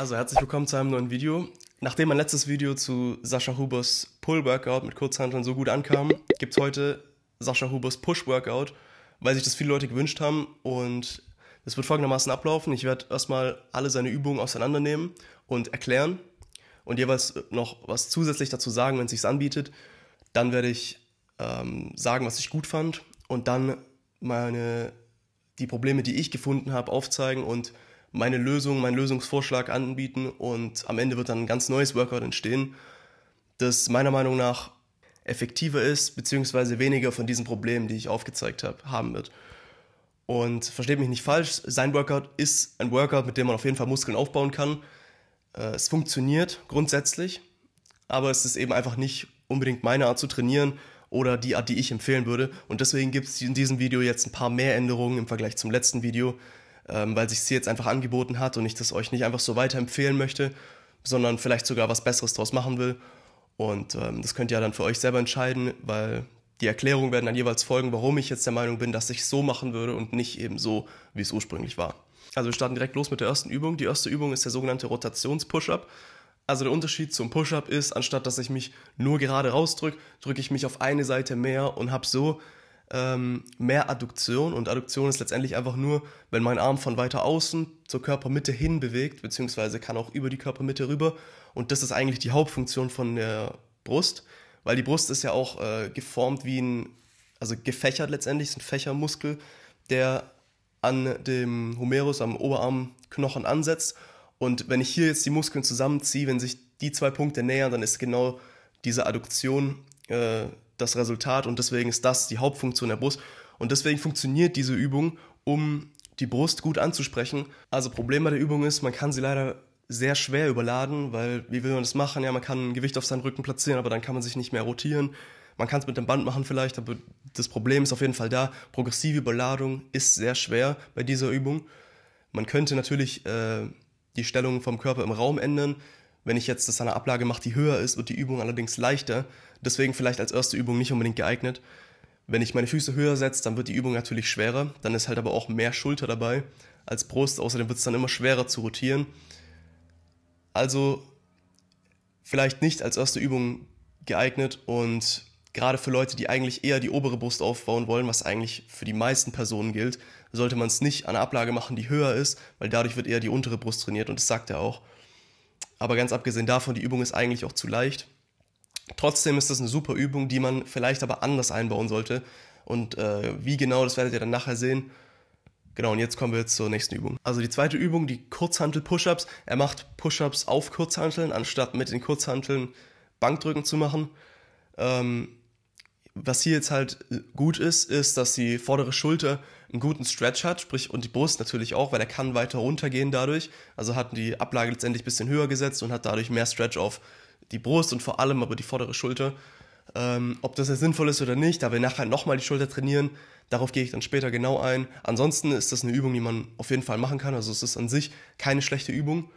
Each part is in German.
Also herzlich willkommen zu einem neuen Video. Nachdem mein letztes Video zu Sascha Hubers Pull Workout mit Kurzhanteln so gut ankam, gibt es heute Sascha Hubers Push Workout, weil sich das viele Leute gewünscht haben und das wird folgendermaßen ablaufen. Ich werde erstmal alle seine Übungen auseinandernehmen und erklären und jeweils noch was zusätzlich dazu sagen, wenn es sich anbietet. Dann werde ich ähm, sagen, was ich gut fand und dann meine die Probleme, die ich gefunden habe, aufzeigen und meine Lösung, meinen Lösungsvorschlag anbieten und am Ende wird dann ein ganz neues Workout entstehen, das meiner Meinung nach effektiver ist, beziehungsweise weniger von diesen Problemen, die ich aufgezeigt habe, haben wird. Und versteht mich nicht falsch, sein Workout ist ein Workout, mit dem man auf jeden Fall Muskeln aufbauen kann. Äh, es funktioniert grundsätzlich, aber es ist eben einfach nicht unbedingt meine Art zu trainieren oder die Art, die ich empfehlen würde. Und deswegen gibt es in diesem Video jetzt ein paar mehr Änderungen im Vergleich zum letzten Video, ähm, weil sich sie jetzt einfach angeboten hat und ich das euch nicht einfach so weiterempfehlen möchte, sondern vielleicht sogar was Besseres draus machen will. Und ähm, das könnt ihr ja dann für euch selber entscheiden, weil die Erklärungen werden dann jeweils folgen, warum ich jetzt der Meinung bin, dass ich es so machen würde und nicht eben so, wie es ursprünglich war. Also wir starten direkt los mit der ersten Übung. Die erste Übung ist der sogenannte Rotations-Push-Up. Also der Unterschied zum Push-Up ist, anstatt dass ich mich nur gerade rausdrücke, drücke ich mich auf eine Seite mehr und habe so ähm, mehr Adduktion und Adduktion ist letztendlich einfach nur, wenn mein Arm von weiter außen zur Körpermitte hin bewegt, beziehungsweise kann auch über die Körpermitte rüber und das ist eigentlich die Hauptfunktion von der Brust, weil die Brust ist ja auch äh, geformt wie ein, also gefächert letztendlich, ist ein Fächermuskel, der an dem Humerus, am Oberarmknochen ansetzt und wenn ich hier jetzt die Muskeln zusammenziehe, wenn sich die zwei Punkte nähern, dann ist genau diese Adduktion äh, das Resultat und deswegen ist das die Hauptfunktion der Brust. Und deswegen funktioniert diese Übung, um die Brust gut anzusprechen. Also Problem bei der Übung ist, man kann sie leider sehr schwer überladen, weil wie will man das machen? Ja, man kann ein Gewicht auf seinen Rücken platzieren, aber dann kann man sich nicht mehr rotieren. Man kann es mit dem Band machen vielleicht, aber das Problem ist auf jeden Fall da. Progressive Überladung ist sehr schwer bei dieser Übung. Man könnte natürlich äh, die Stellung vom Körper im Raum ändern. Wenn ich jetzt das an einer Ablage mache, die höher ist, wird die Übung allerdings leichter. Deswegen vielleicht als erste Übung nicht unbedingt geeignet. Wenn ich meine Füße höher setze, dann wird die Übung natürlich schwerer. Dann ist halt aber auch mehr Schulter dabei als Brust. Außerdem wird es dann immer schwerer zu rotieren. Also vielleicht nicht als erste Übung geeignet und gerade für Leute, die eigentlich eher die obere Brust aufbauen wollen, was eigentlich für die meisten Personen gilt, sollte man es nicht an einer Ablage machen, die höher ist, weil dadurch wird eher die untere Brust trainiert und das sagt er auch. Aber ganz abgesehen davon, die Übung ist eigentlich auch zu leicht. Trotzdem ist das eine super Übung, die man vielleicht aber anders einbauen sollte. Und äh, wie genau, das werdet ihr dann nachher sehen. Genau, und jetzt kommen wir jetzt zur nächsten Übung. Also die zweite Übung, die Kurzhantel-Push-Ups. Er macht Push-Ups auf Kurzhanteln, anstatt mit den Kurzhanteln Bankdrücken zu machen. Ähm, was hier jetzt halt gut ist, ist, dass die vordere Schulter einen guten Stretch hat, sprich und die Brust natürlich auch, weil er kann weiter runtergehen dadurch. Also hat die Ablage letztendlich ein bisschen höher gesetzt und hat dadurch mehr Stretch auf die Brust und vor allem aber die vordere Schulter. Ähm, ob das jetzt sinnvoll ist oder nicht, da wir nachher nochmal die Schulter trainieren, darauf gehe ich dann später genau ein. Ansonsten ist das eine Übung, die man auf jeden Fall machen kann. Also es ist an sich keine schlechte Übung,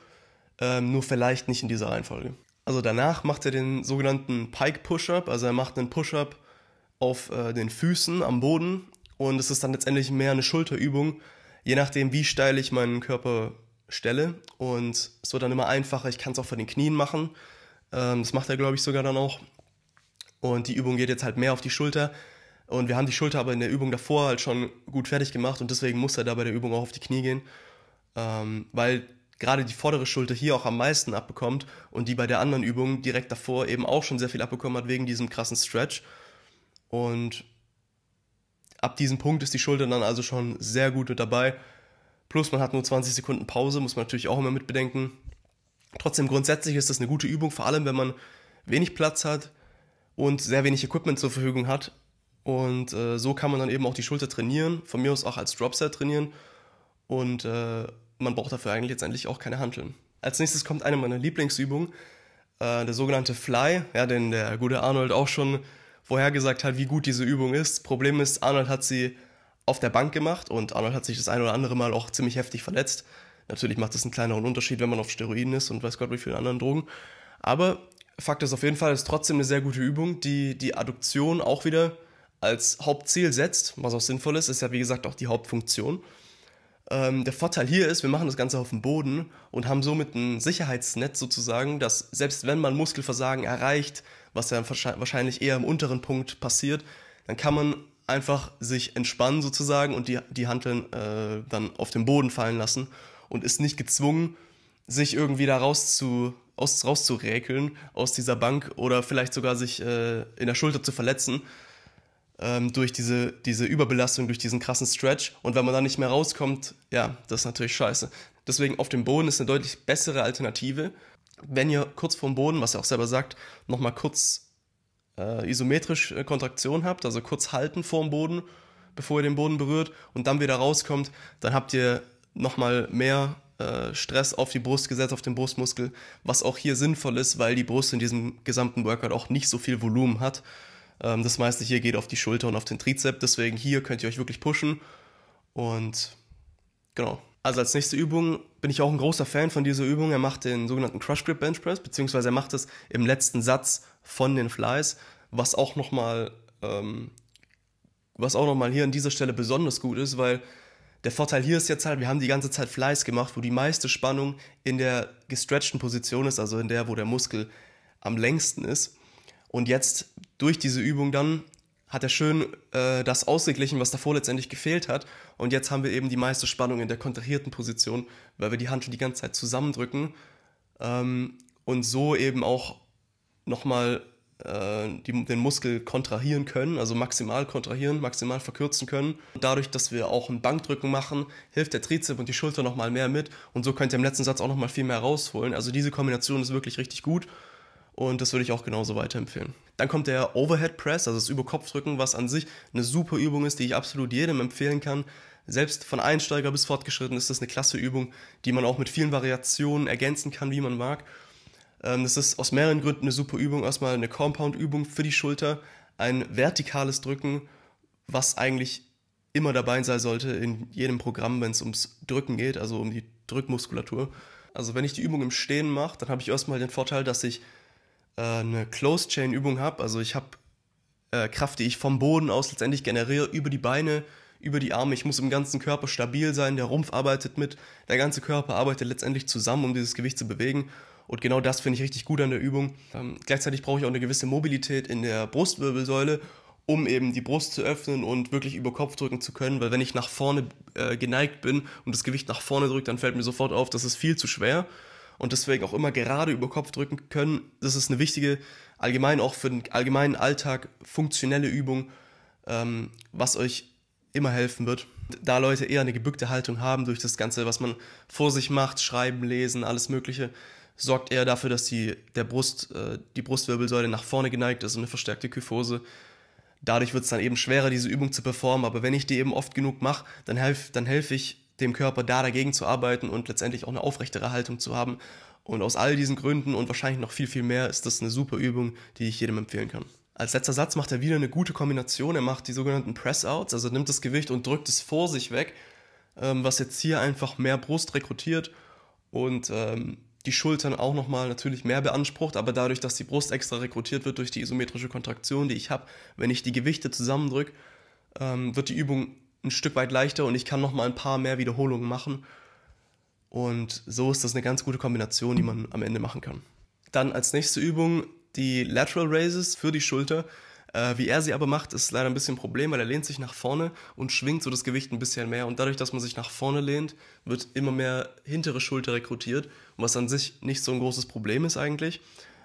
ähm, nur vielleicht nicht in dieser Reihenfolge. Also danach macht er den sogenannten Pike Push-Up, also er macht einen Push-Up auf äh, den Füßen am Boden und es ist dann letztendlich mehr eine Schulterübung, je nachdem, wie steil ich meinen Körper stelle. Und es wird dann immer einfacher. Ich kann es auch von den Knien machen. Ähm, das macht er, glaube ich, sogar dann auch. Und die Übung geht jetzt halt mehr auf die Schulter. Und wir haben die Schulter aber in der Übung davor halt schon gut fertig gemacht. Und deswegen muss er da bei der Übung auch auf die Knie gehen. Ähm, weil gerade die vordere Schulter hier auch am meisten abbekommt und die bei der anderen Übung direkt davor eben auch schon sehr viel abbekommen hat wegen diesem krassen Stretch. Und Ab diesem Punkt ist die Schulter dann also schon sehr gut mit dabei. Plus man hat nur 20 Sekunden Pause, muss man natürlich auch immer mit bedenken. Trotzdem grundsätzlich ist das eine gute Übung, vor allem wenn man wenig Platz hat und sehr wenig Equipment zur Verfügung hat. Und äh, so kann man dann eben auch die Schulter trainieren, von mir aus auch als Dropset trainieren. Und äh, man braucht dafür eigentlich letztendlich auch keine Handeln. Als nächstes kommt eine meiner Lieblingsübungen, äh, der sogenannte Fly, ja, den der gute Arnold auch schon vorhergesagt hat, wie gut diese Übung ist. Problem ist, Arnold hat sie auf der Bank gemacht und Arnold hat sich das ein oder andere Mal auch ziemlich heftig verletzt. Natürlich macht das einen kleineren Unterschied, wenn man auf Steroiden ist und weiß Gott wie viele anderen Drogen. Aber Fakt ist auf jeden Fall, ist trotzdem eine sehr gute Übung, die die Adduktion auch wieder als Hauptziel setzt, was auch sinnvoll ist. Ist ja wie gesagt auch die Hauptfunktion. Ähm, der Vorteil hier ist, wir machen das Ganze auf dem Boden und haben somit ein Sicherheitsnetz sozusagen, dass selbst wenn man Muskelversagen erreicht, was ja wahrscheinlich eher im unteren Punkt passiert, dann kann man einfach sich entspannen sozusagen und die, die Hanteln äh, dann auf den Boden fallen lassen und ist nicht gezwungen, sich irgendwie da raus zu, aus, rauszuräkeln aus dieser Bank oder vielleicht sogar sich äh, in der Schulter zu verletzen, ähm, durch diese, diese Überbelastung, durch diesen krassen Stretch. Und wenn man da nicht mehr rauskommt, ja, das ist natürlich scheiße. Deswegen auf dem Boden ist eine deutlich bessere Alternative. Wenn ihr kurz vorm Boden, was ihr auch selber sagt, nochmal kurz äh, isometrisch äh, Kontraktion habt, also kurz halten vorm Boden, bevor ihr den Boden berührt und dann wieder rauskommt, dann habt ihr nochmal mehr äh, Stress auf die Brust gesetzt, auf den Brustmuskel, was auch hier sinnvoll ist, weil die Brust in diesem gesamten Workout auch nicht so viel Volumen hat ähm, das meiste hier geht auf die Schulter und auf den Trizep, deswegen hier könnt ihr euch wirklich pushen. Und genau. Also als nächste Übung bin ich auch ein großer Fan von dieser Übung. Er macht den sogenannten Crush Grip Bench Press, beziehungsweise er macht es im letzten Satz von den Flies, was auch nochmal ähm, was auch nochmal hier an dieser Stelle besonders gut ist, weil der Vorteil hier ist jetzt halt, wir haben die ganze Zeit Fleiß gemacht, wo die meiste Spannung in der gestretchten Position ist, also in der, wo der Muskel am längsten ist. Und jetzt durch diese Übung dann hat er schön äh, das ausgeglichen, was davor letztendlich gefehlt hat. Und jetzt haben wir eben die meiste Spannung in der kontrahierten Position, weil wir die Hantel die ganze Zeit zusammendrücken ähm, und so eben auch nochmal äh, die, den Muskel kontrahieren können, also maximal kontrahieren, maximal verkürzen können. Und dadurch, dass wir auch ein Bankdrücken machen, hilft der Trizep und die Schulter nochmal mehr mit. Und so könnt ihr im letzten Satz auch nochmal viel mehr rausholen. Also diese Kombination ist wirklich richtig gut. Und das würde ich auch genauso weiterempfehlen. Dann kommt der Overhead Press, also das Überkopfdrücken, was an sich eine super Übung ist, die ich absolut jedem empfehlen kann. Selbst von Einsteiger bis Fortgeschritten ist das eine klasse Übung, die man auch mit vielen Variationen ergänzen kann, wie man mag. Ähm, das ist aus mehreren Gründen eine super Übung. Erstmal eine Compound-Übung für die Schulter, ein vertikales Drücken, was eigentlich immer dabei sein sollte in jedem Programm, wenn es ums Drücken geht, also um die Drückmuskulatur. Also wenn ich die Übung im Stehen mache, dann habe ich erstmal den Vorteil, dass ich äh, eine Closed-Chain-Übung habe. Also ich habe äh, Kraft, die ich vom Boden aus letztendlich generiere, über die Beine, über die Arme. Ich muss im ganzen Körper stabil sein, der Rumpf arbeitet mit, der ganze Körper arbeitet letztendlich zusammen, um dieses Gewicht zu bewegen. Und genau das finde ich richtig gut an der Übung. Ähm, gleichzeitig brauche ich auch eine gewisse Mobilität in der Brustwirbelsäule, um eben die Brust zu öffnen und wirklich über Kopf drücken zu können, weil wenn ich nach vorne äh, geneigt bin und das Gewicht nach vorne drückt, dann fällt mir sofort auf, das ist viel zu schwer und deswegen auch immer gerade über Kopf drücken können. Das ist eine wichtige, allgemein auch für den allgemeinen Alltag funktionelle Übung, ähm, was euch immer helfen wird. Da Leute eher eine gebückte Haltung haben durch das Ganze, was man vor sich macht, schreiben, lesen, alles Mögliche, sorgt eher dafür, dass die, der Brust, äh, die Brustwirbelsäule nach vorne geneigt ist und eine verstärkte Kyphose. Dadurch wird es dann eben schwerer, diese Übung zu performen, aber wenn ich die eben oft genug mache, dann helfe dann helf ich dem Körper da dagegen zu arbeiten und letztendlich auch eine aufrechtere Haltung zu haben. Und aus all diesen Gründen und wahrscheinlich noch viel, viel mehr ist das eine super Übung, die ich jedem empfehlen kann. Als letzter Satz macht er wieder eine gute Kombination. Er macht die sogenannten Press-Outs, also nimmt das Gewicht und drückt es vor sich weg, ähm, was jetzt hier einfach mehr Brust rekrutiert und ähm, die Schultern auch nochmal natürlich mehr beansprucht, aber dadurch, dass die Brust extra rekrutiert wird durch die isometrische Kontraktion, die ich habe, wenn ich die Gewichte zusammendrücke, ähm, wird die Übung ein Stück weit leichter und ich kann noch mal ein paar mehr Wiederholungen machen. Und so ist das eine ganz gute Kombination, die man am Ende machen kann. Dann als nächste Übung die Lateral Raises für die Schulter. Äh, wie er sie aber macht, ist leider ein bisschen ein Problem, weil er lehnt sich nach vorne und schwingt so das Gewicht ein bisschen mehr. Und dadurch, dass man sich nach vorne lehnt, wird immer mehr hintere Schulter rekrutiert, was an sich nicht so ein großes Problem ist eigentlich.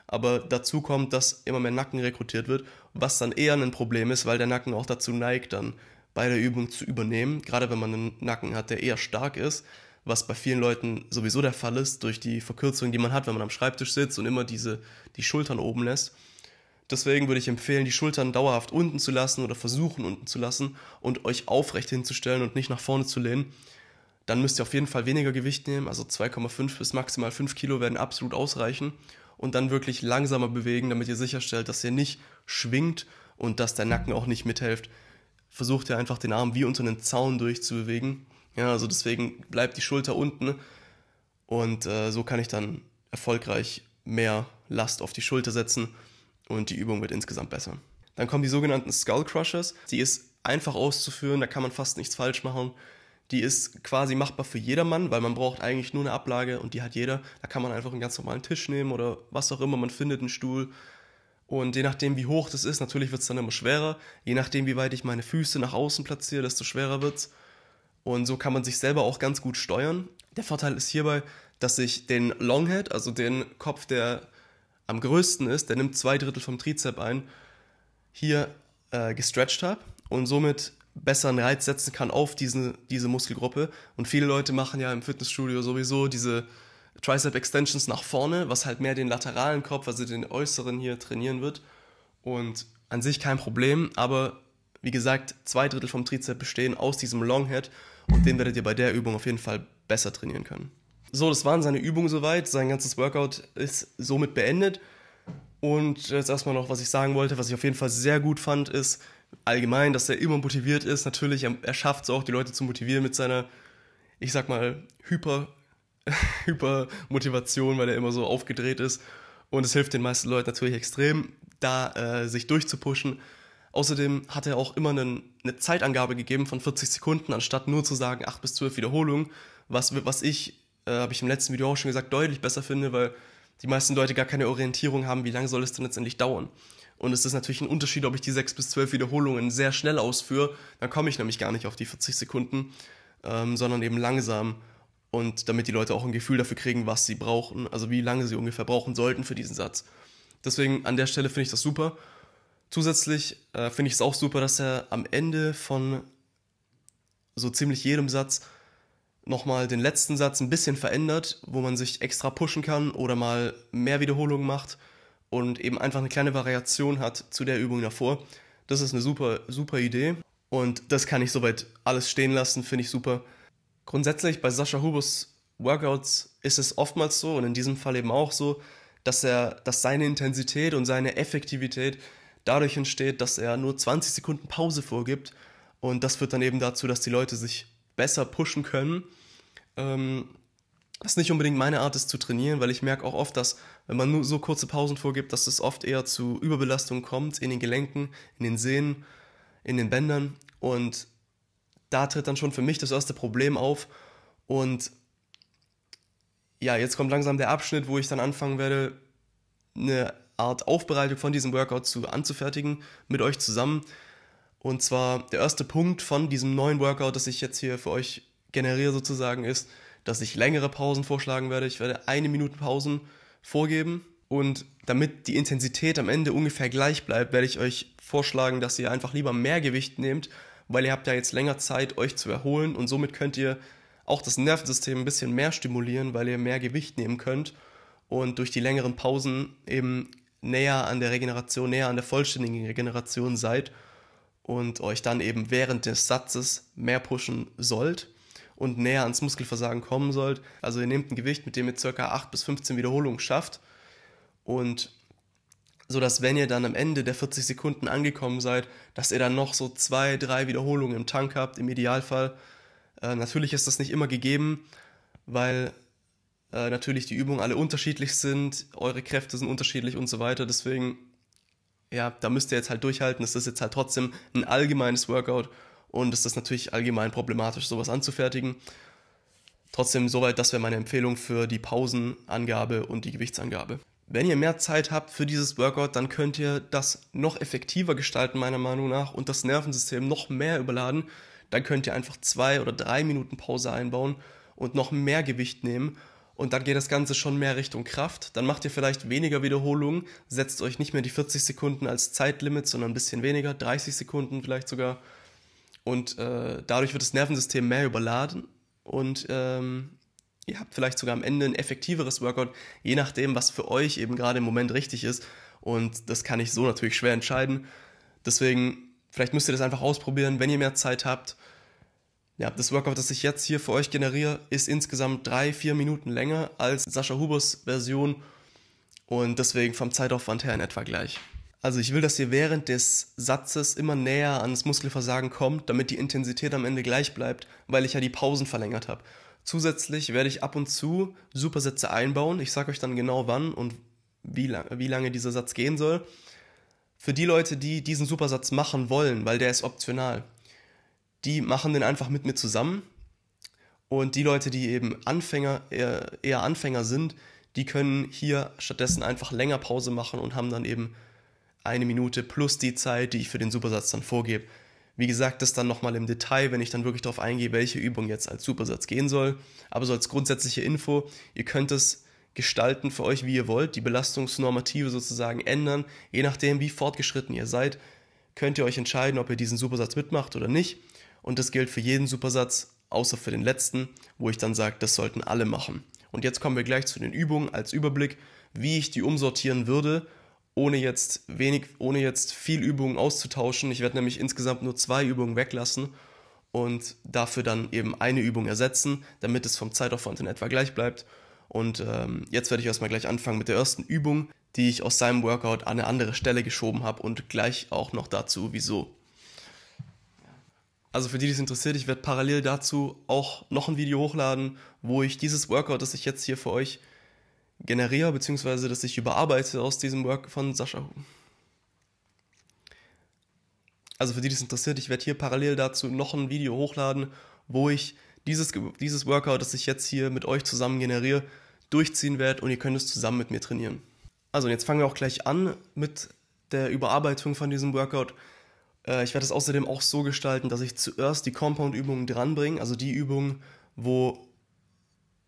Aber dazu kommt, dass immer mehr Nacken rekrutiert wird, was dann eher ein Problem ist, weil der Nacken auch dazu neigt, dann bei der Übung zu übernehmen, gerade wenn man einen Nacken hat, der eher stark ist, was bei vielen Leuten sowieso der Fall ist, durch die Verkürzung, die man hat, wenn man am Schreibtisch sitzt und immer diese, die Schultern oben lässt. Deswegen würde ich empfehlen, die Schultern dauerhaft unten zu lassen oder versuchen unten zu lassen und euch aufrecht hinzustellen und nicht nach vorne zu lehnen. Dann müsst ihr auf jeden Fall weniger Gewicht nehmen, also 2,5 bis maximal 5 Kilo werden absolut ausreichen und dann wirklich langsamer bewegen, damit ihr sicherstellt, dass ihr nicht schwingt und dass der Nacken auch nicht mithilft, versucht ihr einfach den Arm wie unter einen Zaun durchzubewegen. Ja, also mhm. deswegen bleibt die Schulter unten und äh, so kann ich dann erfolgreich mehr Last auf die Schulter setzen und die Übung wird insgesamt besser. Dann kommen die sogenannten Skull Crushers. Die ist einfach auszuführen, da kann man fast nichts falsch machen. Die ist quasi machbar für jedermann, weil man braucht eigentlich nur eine Ablage und die hat jeder. Da kann man einfach einen ganz normalen Tisch nehmen oder was auch immer man findet, einen Stuhl, und je nachdem, wie hoch das ist, natürlich wird es dann immer schwerer. Je nachdem, wie weit ich meine Füße nach außen platziere, desto schwerer wird es. Und so kann man sich selber auch ganz gut steuern. Der Vorteil ist hierbei, dass ich den Longhead, also den Kopf, der am größten ist, der nimmt zwei Drittel vom Trizep ein, hier äh, gestretched habe und somit besseren Reiz setzen kann auf diese, diese Muskelgruppe. Und viele Leute machen ja im Fitnessstudio sowieso diese Tricep Extensions nach vorne, was halt mehr den lateralen Kopf, also den äußeren hier trainieren wird. Und an sich kein Problem, aber wie gesagt, zwei Drittel vom Trizep bestehen aus diesem Longhead und den werdet ihr bei der Übung auf jeden Fall besser trainieren können. So, das waren seine Übungen soweit. Sein ganzes Workout ist somit beendet. Und jetzt erstmal noch, was ich sagen wollte, was ich auf jeden Fall sehr gut fand, ist allgemein, dass er immer motiviert ist. Natürlich, er schafft es auch, die Leute zu motivieren mit seiner, ich sag mal, hyper Hypermotivation, weil er immer so aufgedreht ist. Und es hilft den meisten Leuten natürlich extrem, da äh, sich durchzupushen. Außerdem hat er auch immer einen, eine Zeitangabe gegeben von 40 Sekunden, anstatt nur zu sagen 8 bis 12 Wiederholungen, was, was ich, äh, habe ich im letzten Video auch schon gesagt, deutlich besser finde, weil die meisten Leute gar keine Orientierung haben, wie lange soll es denn letztendlich dauern. Und es ist natürlich ein Unterschied, ob ich die 6 bis 12 Wiederholungen sehr schnell ausführe, dann komme ich nämlich gar nicht auf die 40 Sekunden, ähm, sondern eben langsam und damit die Leute auch ein Gefühl dafür kriegen, was sie brauchen, also wie lange sie ungefähr brauchen sollten für diesen Satz. Deswegen an der Stelle finde ich das super. Zusätzlich äh, finde ich es auch super, dass er am Ende von so ziemlich jedem Satz nochmal den letzten Satz ein bisschen verändert, wo man sich extra pushen kann oder mal mehr Wiederholungen macht und eben einfach eine kleine Variation hat zu der Übung davor. Das ist eine super, super Idee und das kann ich soweit alles stehen lassen, finde ich super. Grundsätzlich bei Sascha Hubus Workouts ist es oftmals so und in diesem Fall eben auch so, dass er, dass seine Intensität und seine Effektivität dadurch entsteht, dass er nur 20 Sekunden Pause vorgibt und das führt dann eben dazu, dass die Leute sich besser pushen können. Ähm, was nicht unbedingt meine Art ist zu trainieren, weil ich merke auch oft, dass wenn man nur so kurze Pausen vorgibt, dass es oft eher zu Überbelastung kommt in den Gelenken, in den Sehnen, in den Bändern und da tritt dann schon für mich das erste Problem auf. Und ja, jetzt kommt langsam der Abschnitt, wo ich dann anfangen werde, eine Art Aufbereitung von diesem Workout zu, anzufertigen mit euch zusammen. Und zwar der erste Punkt von diesem neuen Workout, das ich jetzt hier für euch generiere sozusagen, ist, dass ich längere Pausen vorschlagen werde. Ich werde eine Minute Pausen vorgeben. Und damit die Intensität am Ende ungefähr gleich bleibt, werde ich euch vorschlagen, dass ihr einfach lieber mehr Gewicht nehmt weil ihr habt ja jetzt länger Zeit, euch zu erholen und somit könnt ihr auch das Nervensystem ein bisschen mehr stimulieren, weil ihr mehr Gewicht nehmen könnt und durch die längeren Pausen eben näher an der Regeneration, näher an der vollständigen Regeneration seid und euch dann eben während des Satzes mehr pushen sollt und näher ans Muskelversagen kommen sollt. Also ihr nehmt ein Gewicht, mit dem ihr ca. 8 bis 15 Wiederholungen schafft und so dass wenn ihr dann am Ende der 40 Sekunden angekommen seid, dass ihr dann noch so zwei, drei Wiederholungen im Tank habt, im Idealfall. Äh, natürlich ist das nicht immer gegeben, weil äh, natürlich die Übungen alle unterschiedlich sind, eure Kräfte sind unterschiedlich und so weiter. Deswegen, ja, da müsst ihr jetzt halt durchhalten. Es ist jetzt halt trotzdem ein allgemeines Workout und es ist natürlich allgemein problematisch, sowas anzufertigen. Trotzdem soweit, das wäre meine Empfehlung für die Pausenangabe und die Gewichtsangabe. Wenn ihr mehr Zeit habt für dieses Workout, dann könnt ihr das noch effektiver gestalten, meiner Meinung nach, und das Nervensystem noch mehr überladen. Dann könnt ihr einfach zwei oder drei Minuten Pause einbauen und noch mehr Gewicht nehmen. Und dann geht das Ganze schon mehr Richtung Kraft. Dann macht ihr vielleicht weniger Wiederholungen, setzt euch nicht mehr die 40 Sekunden als Zeitlimit, sondern ein bisschen weniger, 30 Sekunden vielleicht sogar. Und äh, dadurch wird das Nervensystem mehr überladen und ähm, Ihr habt vielleicht sogar am Ende ein effektiveres Workout, je nachdem, was für euch eben gerade im Moment richtig ist. Und das kann ich so natürlich schwer entscheiden. Deswegen, vielleicht müsst ihr das einfach ausprobieren, wenn ihr mehr Zeit habt. Ja, das Workout, das ich jetzt hier für euch generiere, ist insgesamt drei, vier Minuten länger als Sascha Hubers Version und deswegen vom Zeitaufwand her in etwa gleich. Also ich will, dass ihr während des Satzes immer näher ans Muskelversagen kommt, damit die Intensität am Ende gleich bleibt, weil ich ja die Pausen verlängert habe. Zusätzlich werde ich ab und zu Supersätze einbauen. Ich sage euch dann genau wann und wie, lang, wie lange dieser Satz gehen soll. Für die Leute, die diesen Supersatz machen wollen, weil der ist optional, die machen den einfach mit mir zusammen. Und die Leute, die eben Anfänger, eher, eher Anfänger sind, die können hier stattdessen einfach länger Pause machen und haben dann eben eine Minute plus die Zeit, die ich für den Supersatz dann vorgebe. Wie gesagt, das dann nochmal im Detail, wenn ich dann wirklich darauf eingehe, welche Übung jetzt als Supersatz gehen soll. Aber so als grundsätzliche Info, ihr könnt es gestalten für euch, wie ihr wollt, die Belastungsnormative sozusagen ändern. Je nachdem, wie fortgeschritten ihr seid, könnt ihr euch entscheiden, ob ihr diesen Supersatz mitmacht oder nicht. Und das gilt für jeden Supersatz, außer für den letzten, wo ich dann sage, das sollten alle machen. Und jetzt kommen wir gleich zu den Übungen als Überblick, wie ich die umsortieren würde ohne jetzt wenig, ohne jetzt viel Übungen auszutauschen. Ich werde nämlich insgesamt nur zwei Übungen weglassen und dafür dann eben eine Übung ersetzen, damit es vom Zeitaufwand in etwa gleich bleibt. Und ähm, jetzt werde ich erstmal gleich anfangen mit der ersten Übung, die ich aus seinem Workout an eine andere Stelle geschoben habe und gleich auch noch dazu, wieso. Also für die, die es interessiert, ich werde parallel dazu auch noch ein Video hochladen, wo ich dieses Workout, das ich jetzt hier für euch generiere, beziehungsweise dass ich überarbeite aus diesem Work von Sascha. Also für die, die es interessiert, ich werde hier parallel dazu noch ein Video hochladen, wo ich dieses, dieses Workout, das ich jetzt hier mit euch zusammen generiere, durchziehen werde und ihr könnt es zusammen mit mir trainieren. Also jetzt fangen wir auch gleich an mit der Überarbeitung von diesem Workout. Äh, ich werde es außerdem auch so gestalten, dass ich zuerst die Compound-Übungen dranbringe, also die Übungen, wo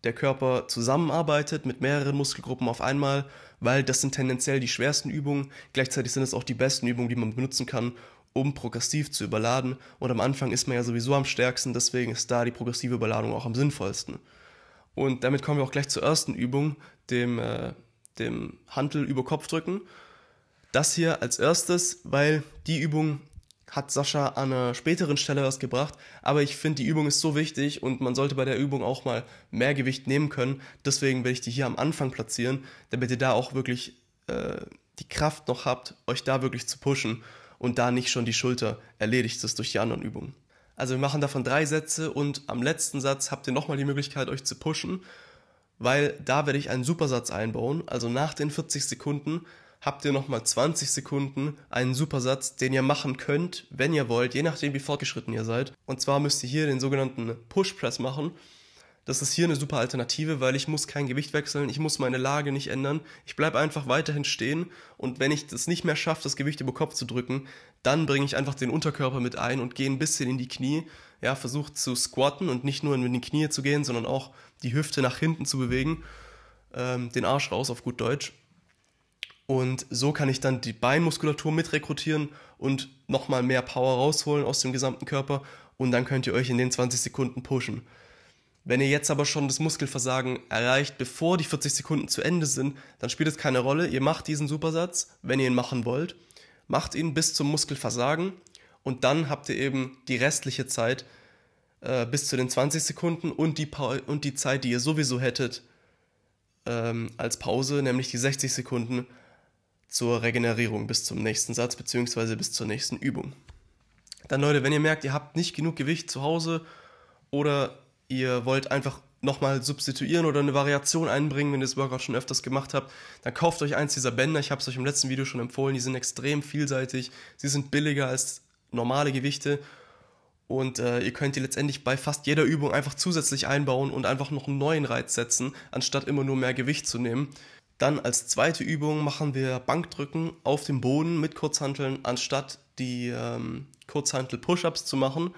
der Körper zusammenarbeitet mit mehreren Muskelgruppen auf einmal, weil das sind tendenziell die schwersten Übungen. Gleichzeitig sind es auch die besten Übungen, die man benutzen kann, um progressiv zu überladen. Und am Anfang ist man ja sowieso am stärksten, deswegen ist da die progressive Überladung auch am sinnvollsten. Und damit kommen wir auch gleich zur ersten Übung, dem, äh, dem Handel über Kopf drücken. Das hier als erstes, weil die Übung hat Sascha an einer späteren Stelle was gebracht, aber ich finde, die Übung ist so wichtig und man sollte bei der Übung auch mal mehr Gewicht nehmen können. Deswegen werde ich die hier am Anfang platzieren, damit ihr da auch wirklich äh, die Kraft noch habt, euch da wirklich zu pushen und da nicht schon die Schulter erledigt ist durch die anderen Übungen. Also wir machen davon drei Sätze und am letzten Satz habt ihr nochmal die Möglichkeit, euch zu pushen, weil da werde ich einen Supersatz einbauen. Also nach den 40 Sekunden habt ihr nochmal 20 Sekunden einen super Satz, den ihr machen könnt, wenn ihr wollt, je nachdem wie fortgeschritten ihr seid. Und zwar müsst ihr hier den sogenannten Push Press machen. Das ist hier eine super Alternative, weil ich muss kein Gewicht wechseln, ich muss meine Lage nicht ändern, ich bleibe einfach weiterhin stehen und wenn ich es nicht mehr schaffe, das Gewicht über Kopf zu drücken, dann bringe ich einfach den Unterkörper mit ein und gehe ein bisschen in die Knie, ja, versucht zu squatten und nicht nur in die Knie zu gehen, sondern auch die Hüfte nach hinten zu bewegen, ähm, den Arsch raus auf gut Deutsch und so kann ich dann die Beinmuskulatur mitrekrutieren und nochmal mehr Power rausholen aus dem gesamten Körper. Und dann könnt ihr euch in den 20 Sekunden pushen. Wenn ihr jetzt aber schon das Muskelversagen erreicht, bevor die 40 Sekunden zu Ende sind, dann spielt es keine Rolle. Ihr macht diesen Supersatz, wenn ihr ihn machen wollt. Macht ihn bis zum Muskelversagen und dann habt ihr eben die restliche Zeit äh, bis zu den 20 Sekunden und die, pa und die Zeit, die ihr sowieso hättet ähm, als Pause, nämlich die 60 Sekunden, zur Regenerierung bis zum nächsten Satz bzw. bis zur nächsten Übung. Dann Leute, wenn ihr merkt, ihr habt nicht genug Gewicht zu Hause oder ihr wollt einfach nochmal substituieren oder eine Variation einbringen, wenn ihr das Workout schon öfters gemacht habt, dann kauft euch eins dieser Bänder. Ich habe es euch im letzten Video schon empfohlen. Die sind extrem vielseitig. Sie sind billiger als normale Gewichte. Und äh, ihr könnt die letztendlich bei fast jeder Übung einfach zusätzlich einbauen und einfach noch einen neuen Reiz setzen, anstatt immer nur mehr Gewicht zu nehmen. Dann als zweite Übung machen wir Bankdrücken auf dem Boden mit Kurzhanteln, anstatt die ähm, Kurzhantel-Push-Ups zu machen.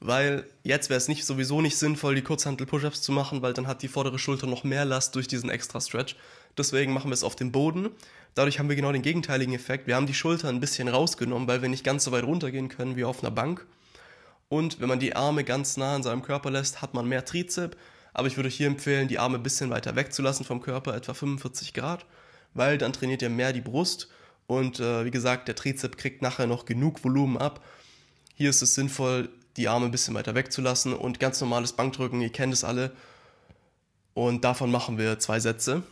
Weil jetzt wäre es nicht, sowieso nicht sinnvoll, die Kurzhantel-Push-Ups zu machen, weil dann hat die vordere Schulter noch mehr Last durch diesen extra Stretch. Deswegen machen wir es auf dem Boden. Dadurch haben wir genau den gegenteiligen Effekt. Wir haben die Schulter ein bisschen rausgenommen, weil wir nicht ganz so weit runtergehen können wie auf einer Bank. Und wenn man die Arme ganz nah an seinem Körper lässt, hat man mehr Trizep, aber ich würde hier empfehlen, die Arme ein bisschen weiter wegzulassen vom Körper, etwa 45 Grad, weil dann trainiert ihr mehr die Brust und äh, wie gesagt, der Trizep kriegt nachher noch genug Volumen ab. Hier ist es sinnvoll, die Arme ein bisschen weiter wegzulassen und ganz normales Bankdrücken, ihr kennt es alle. Und davon machen wir zwei Sätze.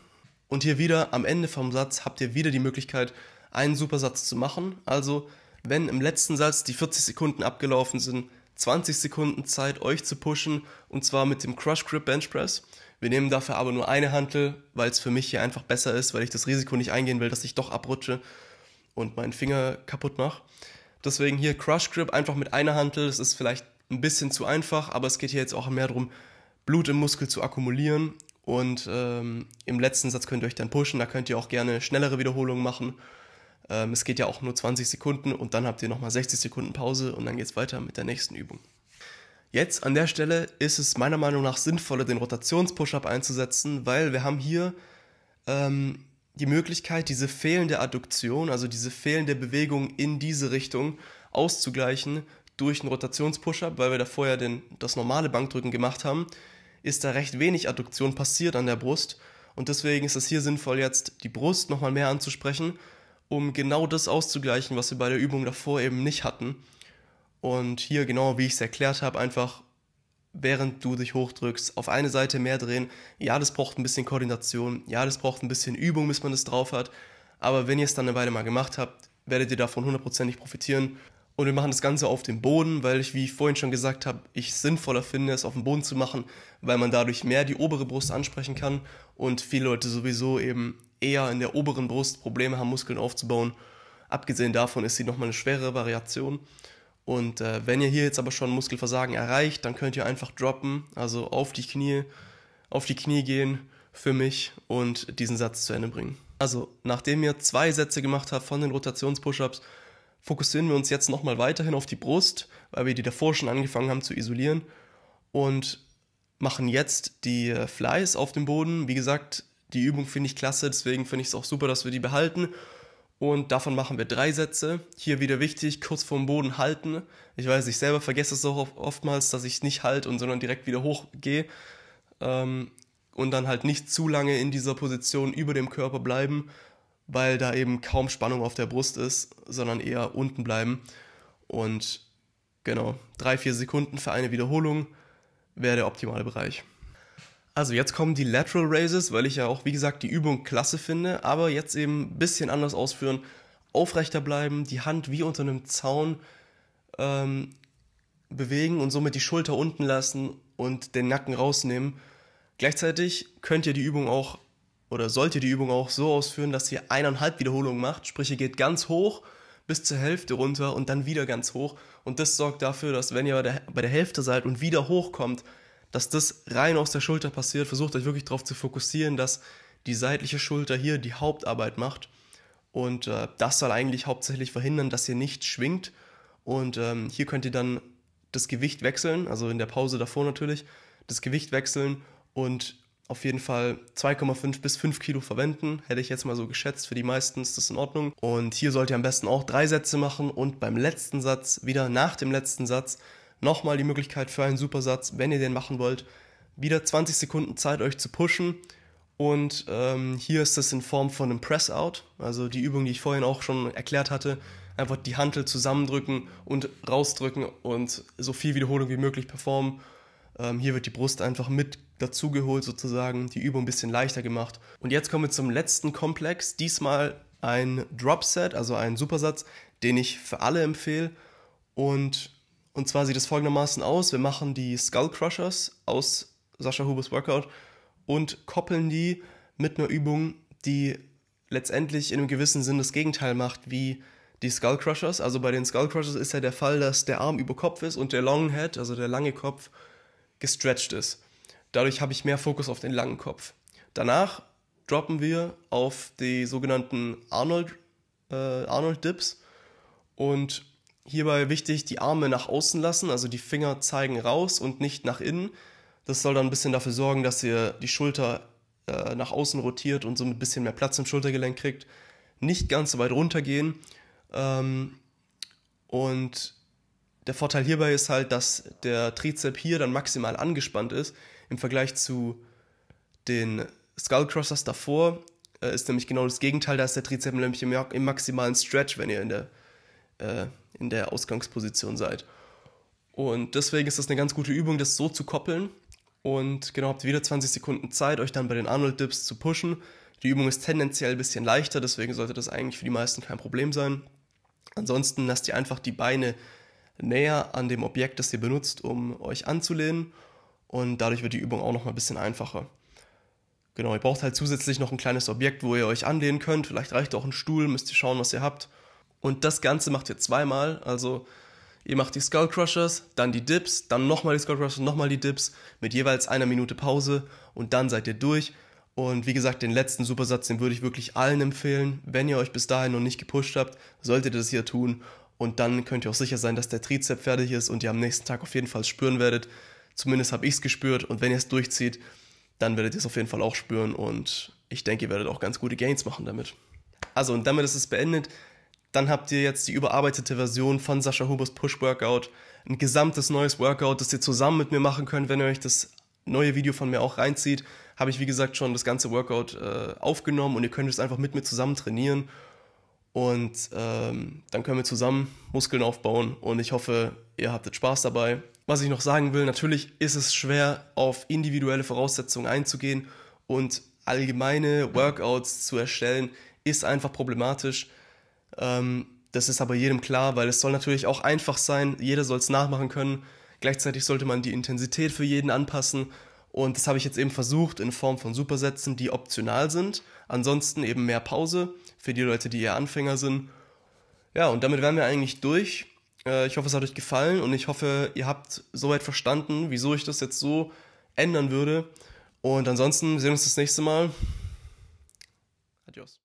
Und hier wieder am Ende vom Satz habt ihr wieder die Möglichkeit, einen Supersatz zu machen. Also, wenn im letzten Satz die 40 Sekunden abgelaufen sind, 20 Sekunden Zeit, euch zu pushen und zwar mit dem Crush Grip Bench Press. Wir nehmen dafür aber nur eine Hantel, weil es für mich hier einfach besser ist, weil ich das Risiko nicht eingehen will, dass ich doch abrutsche und meinen Finger kaputt mache. Deswegen hier Crush Grip einfach mit einer Hantel. Das ist vielleicht ein bisschen zu einfach, aber es geht hier jetzt auch mehr darum, Blut im Muskel zu akkumulieren. Und ähm, im letzten Satz könnt ihr euch dann pushen. Da könnt ihr auch gerne schnellere Wiederholungen machen ähm, es geht ja auch nur 20 Sekunden und dann habt ihr nochmal 60 Sekunden Pause und dann geht es weiter mit der nächsten Übung. Jetzt an der Stelle ist es meiner Meinung nach sinnvoller, den Rotations-Push-Up einzusetzen, weil wir haben hier ähm, die Möglichkeit, diese fehlende Adduktion, also diese fehlende Bewegung in diese Richtung auszugleichen durch einen Rotations-Push-Up, weil wir da vorher ja das normale Bankdrücken gemacht haben, ist da recht wenig Adduktion passiert an der Brust und deswegen ist es hier sinnvoll, jetzt die Brust nochmal mehr anzusprechen um genau das auszugleichen, was wir bei der Übung davor eben nicht hatten. Und hier genau wie ich es erklärt habe, einfach während du dich hochdrückst, auf eine Seite mehr drehen. Ja, das braucht ein bisschen Koordination, ja, das braucht ein bisschen Übung, bis man das drauf hat. Aber wenn ihr es dann eine Weile mal gemacht habt, werdet ihr davon hundertprozentig profitieren. Und wir machen das Ganze auf dem Boden, weil ich, wie ich vorhin schon gesagt habe, ich sinnvoller finde, es auf dem Boden zu machen, weil man dadurch mehr die obere Brust ansprechen kann und viele Leute sowieso eben eher in der oberen Brust Probleme haben, Muskeln aufzubauen. Abgesehen davon ist sie nochmal eine schwere Variation. Und äh, wenn ihr hier jetzt aber schon Muskelversagen erreicht, dann könnt ihr einfach droppen, also auf die Knie, auf die Knie gehen für mich und diesen Satz zu Ende bringen. Also, nachdem ihr zwei Sätze gemacht habt von den Rotations-Push-Ups, fokussieren wir uns jetzt nochmal weiterhin auf die Brust, weil wir die davor schon angefangen haben zu isolieren und machen jetzt die äh, Flies auf dem Boden. Wie gesagt, die Übung finde ich klasse, deswegen finde ich es auch super, dass wir die behalten. Und davon machen wir drei Sätze. Hier wieder wichtig, kurz vorm Boden halten. Ich weiß, ich selber vergesse es auch oftmals, dass ich nicht halte, und sondern direkt wieder hochgehe. Ähm, und dann halt nicht zu lange in dieser Position über dem Körper bleiben, weil da eben kaum Spannung auf der Brust ist, sondern eher unten bleiben. Und genau, drei, vier Sekunden für eine Wiederholung wäre der optimale Bereich. Also jetzt kommen die Lateral Raises, weil ich ja auch, wie gesagt, die Übung klasse finde, aber jetzt eben ein bisschen anders ausführen, aufrechter bleiben, die Hand wie unter einem Zaun ähm, bewegen und somit die Schulter unten lassen und den Nacken rausnehmen. Gleichzeitig könnt ihr die Übung auch oder solltet ihr die Übung auch so ausführen, dass ihr eineinhalb Wiederholungen macht, sprich ihr geht ganz hoch bis zur Hälfte runter und dann wieder ganz hoch und das sorgt dafür, dass wenn ihr bei der Hälfte seid und wieder hochkommt, dass das rein aus der Schulter passiert. Versucht euch wirklich darauf zu fokussieren, dass die seitliche Schulter hier die Hauptarbeit macht. Und äh, das soll eigentlich hauptsächlich verhindern, dass ihr nicht schwingt. Und ähm, hier könnt ihr dann das Gewicht wechseln, also in der Pause davor natürlich, das Gewicht wechseln und auf jeden Fall 2,5 bis 5 Kilo verwenden. Hätte ich jetzt mal so geschätzt. Für die meisten ist das in Ordnung. Und hier sollt ihr am besten auch drei Sätze machen und beim letzten Satz, wieder nach dem letzten Satz, Nochmal die Möglichkeit für einen Supersatz, wenn ihr den machen wollt. Wieder 20 Sekunden Zeit, euch zu pushen. Und ähm, hier ist das in Form von einem Press-Out, also die Übung, die ich vorhin auch schon erklärt hatte. Einfach die Hantel zusammendrücken und rausdrücken und so viel Wiederholung wie möglich performen. Ähm, hier wird die Brust einfach mit dazugeholt sozusagen, die Übung ein bisschen leichter gemacht. Und jetzt kommen wir zum letzten Komplex. Diesmal ein Drop-Set, also ein Supersatz, den ich für alle empfehle. Und und zwar sieht es folgendermaßen aus: Wir machen die Skull Crushers aus Sascha Hubers Workout und koppeln die mit einer Übung, die letztendlich in einem gewissen Sinn das Gegenteil macht, wie die Skull Crushers. Also bei den Skull Crushers ist ja der Fall, dass der Arm über Kopf ist und der Long Head, also der lange Kopf, gestretched ist. Dadurch habe ich mehr Fokus auf den langen Kopf. Danach droppen wir auf die sogenannten Arnold, äh, Arnold Dips und Hierbei wichtig, die Arme nach außen lassen, also die Finger zeigen raus und nicht nach innen. Das soll dann ein bisschen dafür sorgen, dass ihr die Schulter äh, nach außen rotiert und so ein bisschen mehr Platz im Schultergelenk kriegt. Nicht ganz so weit runtergehen. Ähm, und der Vorteil hierbei ist halt, dass der Trizep hier dann maximal angespannt ist. Im Vergleich zu den Skullcrossers davor äh, ist nämlich genau das Gegenteil. Da ist der Trizep nämlich im, im maximalen Stretch, wenn ihr in der äh, in der Ausgangsposition seid. Und deswegen ist das eine ganz gute Übung, das so zu koppeln. Und genau, habt wieder 20 Sekunden Zeit, euch dann bei den Arnold Dips zu pushen. Die Übung ist tendenziell ein bisschen leichter, deswegen sollte das eigentlich für die meisten kein Problem sein. Ansonsten lasst ihr einfach die Beine näher an dem Objekt, das ihr benutzt, um euch anzulehnen. Und dadurch wird die Übung auch nochmal ein bisschen einfacher. Genau, ihr braucht halt zusätzlich noch ein kleines Objekt, wo ihr euch anlehnen könnt. Vielleicht reicht auch ein Stuhl, müsst ihr schauen, was ihr habt. Und das Ganze macht ihr zweimal. Also ihr macht die Skull Crushers, dann die Dips, dann nochmal die Skull Crushers, nochmal die Dips mit jeweils einer Minute Pause und dann seid ihr durch. Und wie gesagt, den letzten Supersatz, den würde ich wirklich allen empfehlen. Wenn ihr euch bis dahin noch nicht gepusht habt, solltet ihr das hier tun. Und dann könnt ihr auch sicher sein, dass der Trizep fertig ist und ihr am nächsten Tag auf jeden Fall spüren werdet. Zumindest habe ich es gespürt. Und wenn ihr es durchzieht, dann werdet ihr es auf jeden Fall auch spüren. Und ich denke, ihr werdet auch ganz gute Gains machen damit. Also, und damit ist es beendet. Dann habt ihr jetzt die überarbeitete Version von Sascha Hubers Push Workout. Ein gesamtes neues Workout, das ihr zusammen mit mir machen könnt, wenn ihr euch das neue Video von mir auch reinzieht. Habe ich, wie gesagt, schon das ganze Workout äh, aufgenommen und ihr könnt es einfach mit mir zusammen trainieren. Und ähm, dann können wir zusammen Muskeln aufbauen und ich hoffe, ihr habt Spaß dabei. Was ich noch sagen will, natürlich ist es schwer, auf individuelle Voraussetzungen einzugehen und allgemeine Workouts zu erstellen, ist einfach problematisch. Ähm, das ist aber jedem klar, weil es soll natürlich auch einfach sein, jeder soll es nachmachen können. Gleichzeitig sollte man die Intensität für jeden anpassen. Und das habe ich jetzt eben versucht in Form von Supersätzen, die optional sind. Ansonsten eben mehr Pause für die Leute, die eher Anfänger sind. Ja, und damit wären wir eigentlich durch. Äh, ich hoffe, es hat euch gefallen und ich hoffe, ihr habt soweit verstanden, wieso ich das jetzt so ändern würde. Und ansonsten sehen wir uns das nächste Mal. Adios.